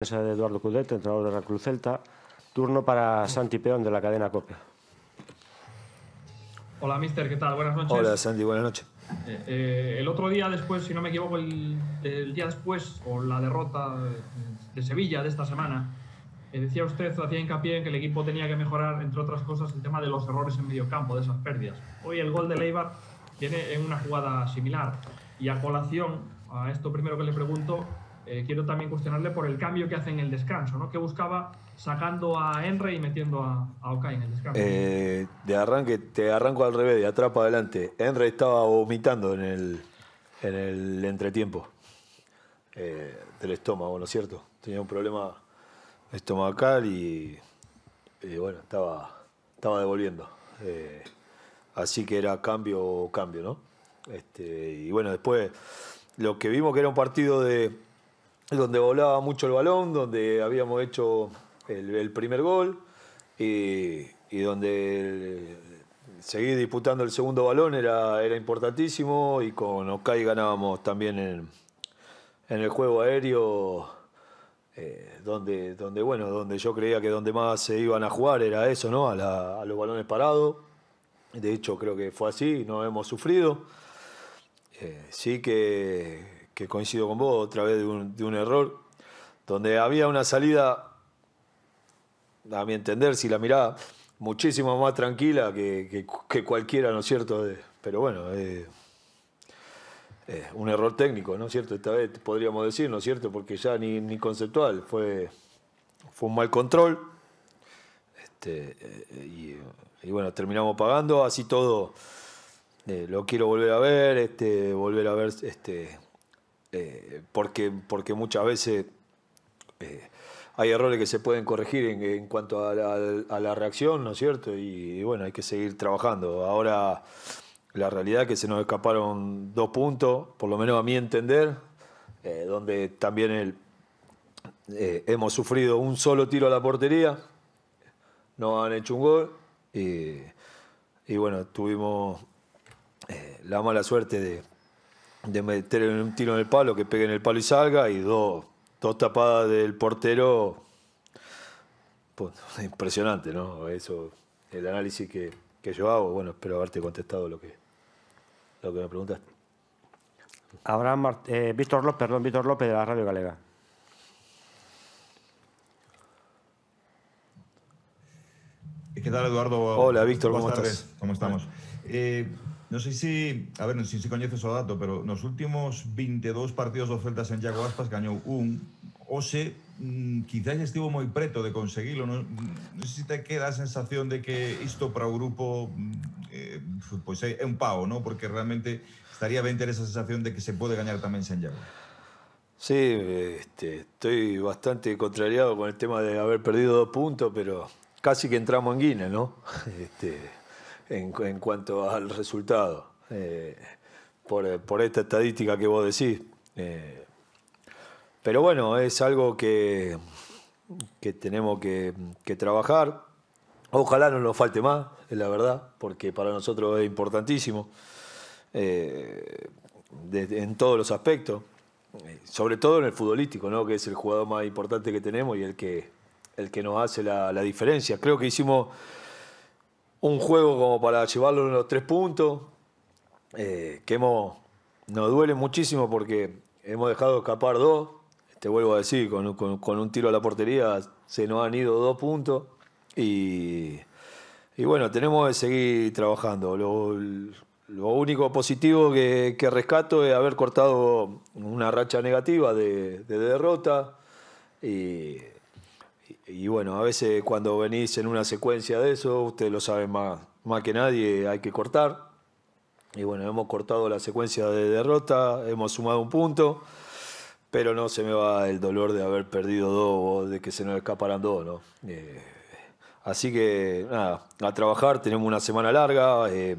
de Eduardo Cudet, entrenador de la Cruz Celta. Turno para Santi Peón de la cadena Copia. Hola, mister, ¿qué tal? Buenas noches. Hola, Santi, buenas noches. Eh, eh el otro día después, si no me equivoco, el, día después, o la derrota de Sevilla de esta semana, eh, decía usted, hacía hincapié en que el equipo tenía que mejorar, entre otras cosas, el tema de los errores en medio campo, de esas pérdidas. Hoy el gol de Leibar tiene en una jugada similar. Y a colación, a esto primero que le pregunto, eh, quiero también cuestionarle por el cambio que hace en el descanso, ¿no? ¿Qué buscaba sacando a Henry y metiendo a, a en el descanso? Eh, de arranque, te arranco al revés, de atrás para adelante. Henry estaba vomitando en el, en el entretiempo eh, del estómago, ¿no es cierto? Tenía un problema estomacal y, bueno, estaba, estaba devolviendo. así que era cambio, cambio, ¿no? Este, y bueno, después lo que vimos que era un partido de, donde volaba mucho el balón, donde habíamos hecho el, primer gol y, donde seguir disputando el segundo balón era, era importantísimo y con Okai ganábamos también en, el juego aéreo. Eh, donde, donde, bueno, donde yo creía que donde más se iban a jugar era eso, ¿no? A, los balones parados. De hecho, creo que fue así, no hemos sufrido. Eh, sí que que coincido con vos, otra vez de un, error, donde había una salida, a mi entender, si la miraba, muchísimo más tranquila que, cualquiera, ¿no es cierto? pero bueno, eh, un error técnico, ¿no es cierto? Esta vez podríamos decir, ¿no es cierto? Porque ya ni, conceptual, fue, fue un mal control. Este, eh, y, bueno, terminamos pagando, así todo. Eh, lo quiero volver a ver, este, volver a ver este, eh, porque, porque muchas veces eh, hay errores que se pueden corregir en, cuanto a la, reacción, ¿no es cierto? Y, bueno, hay que seguir trabajando. Ahora, la realidad es que se nos escaparon dos puntos, por lo menos a mi entender, eh, donde también el, hemos sufrido un solo tiro a la portería, no han hecho un gol y bueno, tuvimos la mala suerte de de meter un tiro en el palo, que pegue en el palo y salga, y dos, dos tapadas del portero. Pues, impresionante, ¿no? Eso, el análisis que, yo hago. Bueno, espero haberte contestado lo que, lo que me preguntaste. Abraham eh, Víctor López, perdón, Víctor López de la Radio Galega. ¿Qué tal, Eduardo? Hola, Víctor, ¿cómo estás? ¿Cómo estamos? Eh, no sé si, a ver, no sé si coñeces o dato, pero los últimos 22 partidos de Celta en Iago Aspas gañou un, o se, mm, quizás estivo moi preto de conseguirlo. No non sei te queda a sensación de que esto para o grupo mm, eh, pois pues un pago, ¿no? Porque realmente estaría ben ter esa sensación de que se puede ganar también sen Sí, este, estoy bastante contrariado con el tema de haber perdido dos puntos, pero casi que entramos en Guinea, ¿no? Este, en, cuanto al resultado. Eh, por, esta estadística que vos decís. Eh, pero bueno, es algo que, que tenemos que, trabajar. Ojalá no nos falte más, la verdad, porque para nosotros es importantísimo eh, en todos los aspectos, sobre todo en el futbolístico, que es el jugador más importante que tenemos y el que, el que nos hace la diferencia. Creo que hicimos un juego como para llevarlo en los tres puntos, eh, que nos duele muchísimo porque hemos dejado escapar dos, te vuelvo a decir, con, un tiro a la portería se nos han ido dos puntos y, bueno, tenemos que seguir trabajando. Lo, único positivo que, rescato es haber cortado una racha negativa de, derrota y y bueno, a veces cuando venís en una secuencia de eso, ustedes lo saben más, más que nadie, hay que cortar. Y bueno, hemos cortado la secuencia de derrota, hemos sumado un punto, pero no se me va el dolor de haber perdido dos o de que se nos escaparan dos, ¿no? Eh, así que nada, a trabajar, tenemos una semana larga. Eh,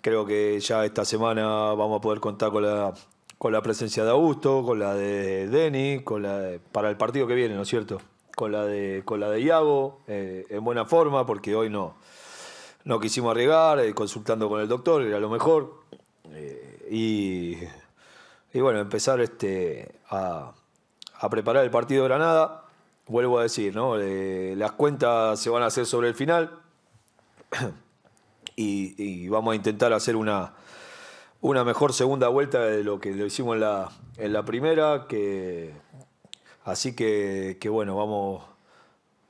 creo que ya esta semana vamos a poder contar con la, con la presencia de Augusto, con la de denis con la para el partido que viene, ¿no es cierto? con la de, de Iago, eh, en buena forma, porque hoy no, no quisimos arriesgar, eh, consultando con el doctor, era lo mejor. Eh, y, bueno, empezar este, a, preparar el partido de Granada. Vuelvo a decir, ¿no? las cuentas se van a hacer sobre el final y, vamos a intentar hacer una, una mejor segunda vuelta de lo que lo hicimos en la, en la primera, que Así que, bueno, vamos,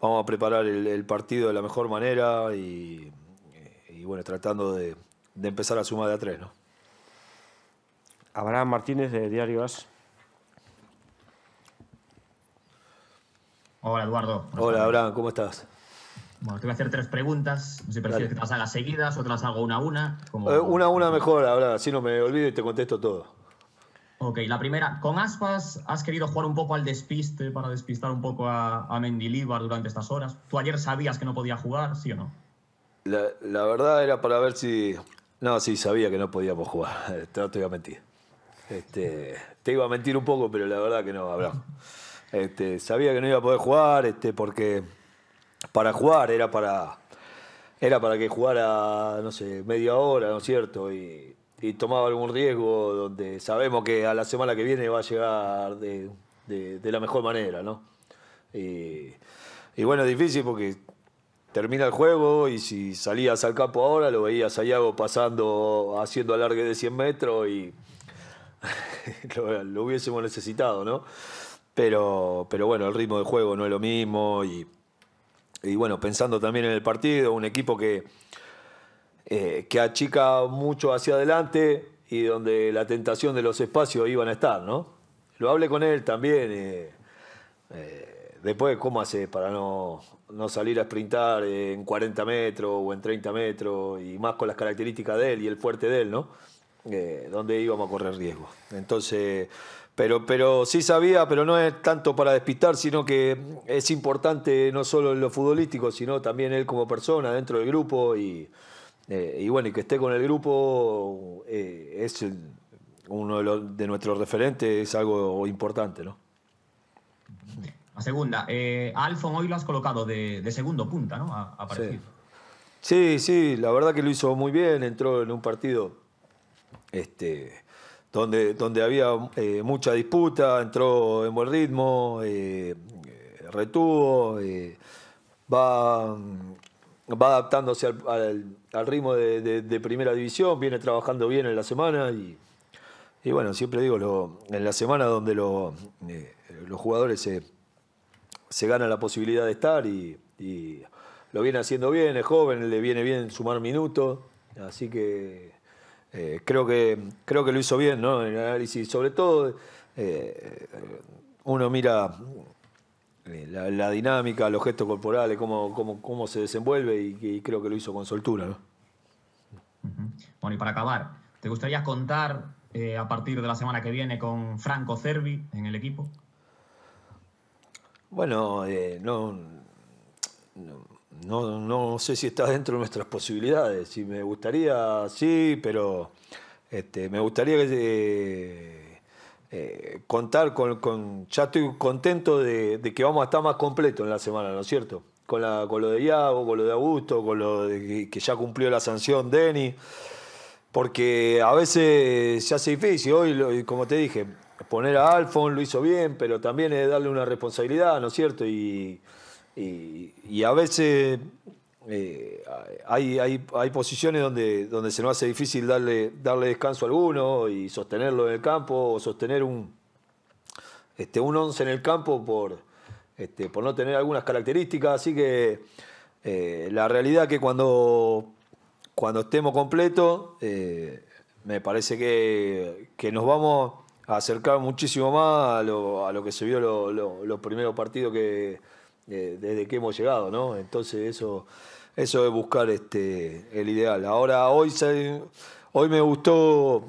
vamos a preparar el, partido de la mejor manera y, bueno, tratando de, empezar a sumar de a tres, ¿no? Abraham Martínez de Diario As. Hola Eduardo. Hola Abraham, ¿cómo estás? Bueno, te voy a hacer tres preguntas. No sé si prefieres que te las hagas seguidas o te las hago una a una. Eh, una a una mejor, Abraham, así no me olvido y te contesto todo. Ok, la primera, con Aspas has querido jugar un poco al despiste para despistar un poco a, a Mendilibar durante estas horas. ¿Tú ayer sabías que no podía jugar, sí o no? La, verdad era para ver si... No, sí, sabía que no podíamos jugar, te, te iba a mentir. Este, te iba a mentir un poco, pero la verdad que no, Este, sabía que no iba a poder jugar, este, porque para jugar era para, era para que jugara, no sé, media hora, ¿no es cierto? Y, tomaba algún riesgo donde sabemos que a la semana que viene va a llegar de, la mejor manera, ¿no? Y, bueno, es difícil porque termina el juego y si salías al campo ahora lo veías a Iago pasando, haciendo alargue de 100 metros y lo, hubiésemos necesitado, ¿no? Pero, pero bueno, el ritmo del juego no es lo mismo y, y bueno, pensando también en el partido, un equipo que eh, que achica mucho hacia adelante y donde la tentación de los espacios iban a estar, ¿no? Lo hablé con él también. Eh, eh, después, ¿cómo hace para no, no, salir a sprintar en 40 metros o en 30 metros y más con las características de él y el fuerte de él, ¿no? donde íbamos a correr riesgo. Entonces, pero, pero sí sabía, pero no es tanto para despistar, sino que es importante no solo en lo futbolístico, sino también él como persona dentro del grupo y, eh, y bueno, y que esté con el grupo eh, es uno de, nuestros referentes, es algo importante, ¿no? La segunda, eh, Alfon hoy lo has colocado de, segundo punta, ¿no? A, sí. sí. la verdad que lo hizo muy bien, entró en un partido este, donde, donde había mucha disputa, entró en buen ritmo, retuvo, va va adaptándose al, ritmo de, primera división, viene trabajando bien en la semana y, bueno, siempre digo, lo, en la semana donde eh, los jugadores se, ganan la posibilidad de estar y, lo viene haciendo bien, es joven, le viene bien sumar minutos, así que eh, creo que creo que lo hizo bien, ¿no? En el análisis, sobre todo eh, uno mira eh, la, dinámica, los gestos corporales, cómo, cómo, se desenvuelve y, creo que lo hizo con soltura. Bueno, y para acabar, ¿te gustaría contar eh, a partir de la semana que viene con Franco Cervi en el equipo? Bueno, eh, no, no, sé si está dentro de nuestras posibilidades. Si me gustaría, sí, pero este, me gustaría que... Eh, contar con, Ya estoy contento de, que vamos a estar más completos en la semana, ¿no es cierto? Con, la, lo de Iago, con lo de Augusto, con lo de que ya cumplió la sanción Denny. Porque a veces se hace difícil. Hoy, como te dije, poner a Alfon lo hizo bien, pero también es darle una responsabilidad, ¿no es cierto? Y, y a veces eh, hay, posiciones donde, donde se nos hace difícil darle, darle descanso a alguno y sostenerlo en el campo o sostener un, este, un once en el campo por, este, por no tener algunas características. Así que eh, la realidad que cuando, cuando estemos completos, eh, me parece que, nos vamos a acercar muchísimo más a lo, a lo que se vio los primeros partidos que eh, desde que hemos llegado, ¿no? Entonces eso, eso es buscar este, el ideal. Ahora, hoy, hoy me gustó,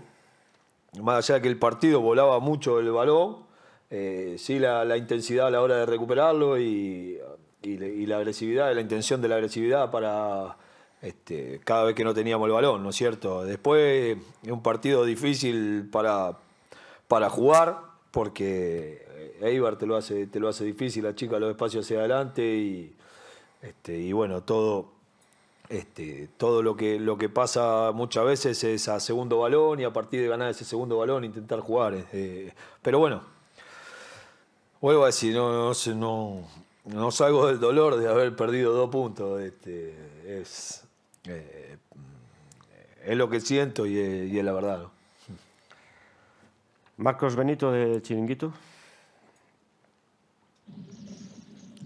más allá de que el partido volaba mucho el balón, eh, sí la, intensidad a la hora de recuperarlo y, la agresividad, la intención de la agresividad para... Este, cada vez que no teníamos el balón, ¿no es cierto? Después, un partido difícil para, para jugar, porque eh, Eibar te lo hace, te lo hace difícil, la chica los espacios hacia adelante y, este, y bueno, todo, este, todo lo, que, lo que pasa muchas veces es a segundo balón y a partir de ganar ese segundo balón intentar jugar. Eh, eh, pero bueno, vuelvo a decir, no, no, salgo del dolor de haber perdido dos puntos. Este, es, lo que siento y es, y es la verdad. Marcos Benito de Chiringuito.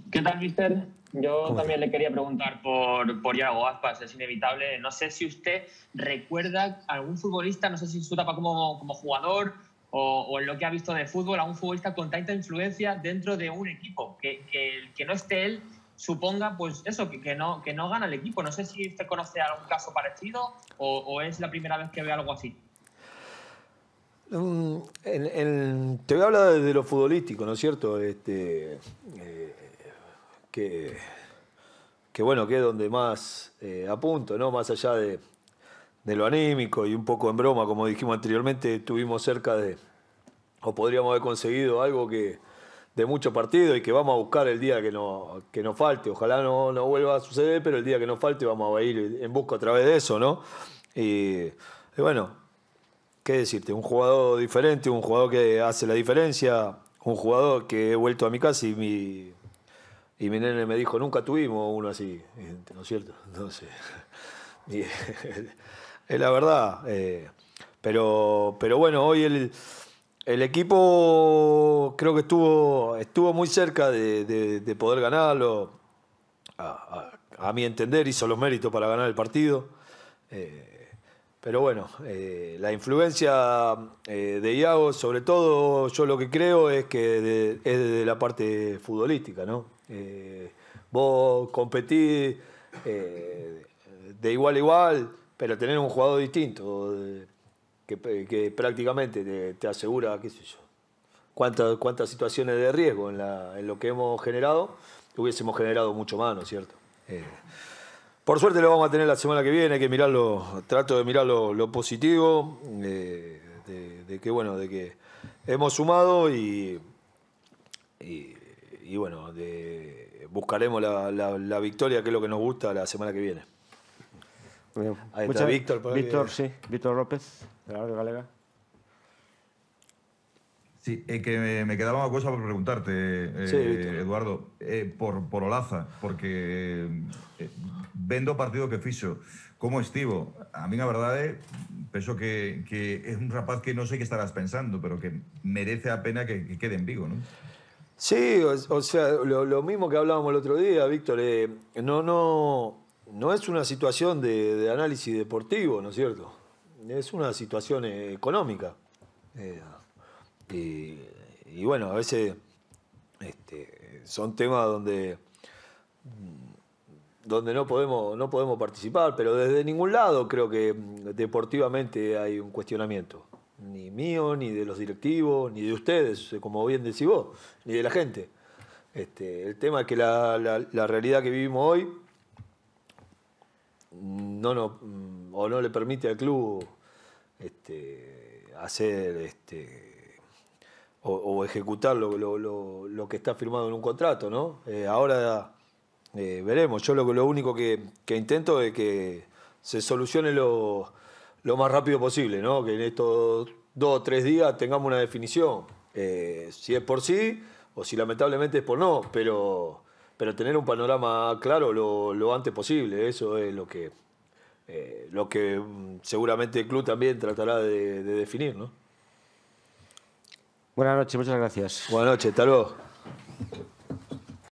¿Qué tal, mister? Yo también le quería preguntar por, por Iago Aspas, es inevitable. No sé si usted recuerda a algún futbolista, no sé si su tapa como, como jugador o, o, en lo que ha visto de fútbol, a un futbolista con tanta influencia dentro de un equipo, que, que, que no esté él suponga pues eso, que, que, no, que no gana el equipo. No sé si usted conoce algún caso parecido o, o es la primera vez que ve algo así. Mm, te voy a hablar desde lo futbolístico, ¿no es cierto? Este, eh, que, bueno, que es donde más eh, apunto, ¿no? Más allá de, lo anímico y un poco en broma, como dijimos anteriormente, estuvimos cerca de, o podríamos haber conseguido algo que de mucho partido y que vamos a buscar el día que nos que falte. Ojalá no, no vuelva a suceder, pero el día que nos falte vamos a ir en busca a través de eso, ¿no? y bueno, ¿qué decirte? Un jugador diferente, un jugador que hace la diferencia, un jugador que he vuelto a mi casa y mi, y nene me dijo, nunca tuvimos uno así, ¿no es cierto? No sé, es la verdad. Eh, pero, pero bueno, hoy el, equipo creo que estuvo, estuvo muy cerca de, poder ganarlo. A, mi entender hizo los méritos para ganar el partido. Eh, pero bueno, eh, la influencia eh, de Iago, sobre todo yo lo que creo es que es de la parte futbolística, ¿no? Eh, vos competís de igual a igual, pero tener un jugador distinto que, prácticamente te, asegura, qué sé yo, cuántas, cuántas situaciones de riesgo en, en lo que hemos generado, hubiésemos generado mucho más, ¿no es cierto? Por suerte lo vamos a tener la semana que viene, que mirarlo, trato de mirar lo, positivo, eh, de, que bueno, de que hemos sumado y, y, bueno, de, buscaremos la, la, victoria, que es lo que nos gusta la semana que viene. Muchas Víctor, Víctor, sí, Víctor López, de la Galega. Sí, eh, que me quedaba una cosa por preguntarte, eh, Eduardo, eh, por, Olaza, porque vendo partido que fixo, ¿cómo estivo, a mí la verdad es, que, es un rapaz que no sé qué estarás pensando, pero que merece la pena que, quede en Vigo, ¿no? Sí, o, sea, lo, mismo que hablábamos el otro día, Víctor, no, no, no es una situación de, de, análisis deportivo, ¿no es cierto? Es una situación económica. Y, bueno, a veces este, son temas donde, mm, donde no, podemos, no podemos participar, pero desde ningún lado creo que mm, deportivamente hay un cuestionamiento. Ni mío, ni de los directivos, ni de ustedes, eh, como bien decís vos, ni de la gente. Este, el tema es que la, realidad que vivimos hoy mm, no, no, le permite al club este, hacer este, o, ejecutar lo, que está firmado en un contrato, ¿no? Eh, ahora eh, veremos. Yo lo, único que, intento es que se solucione lo, más rápido posible, ¿no? Que en estos dos o tres días tengamos una definición. Eh, si es por sí o si lamentablemente es por no, pero, tener un panorama claro lo, antes posible, eso es lo que, mm, seguramente el club también tratará de, de definir, ¿no? Buenas noches, muchas gracias. Buenas noches, hasta luego.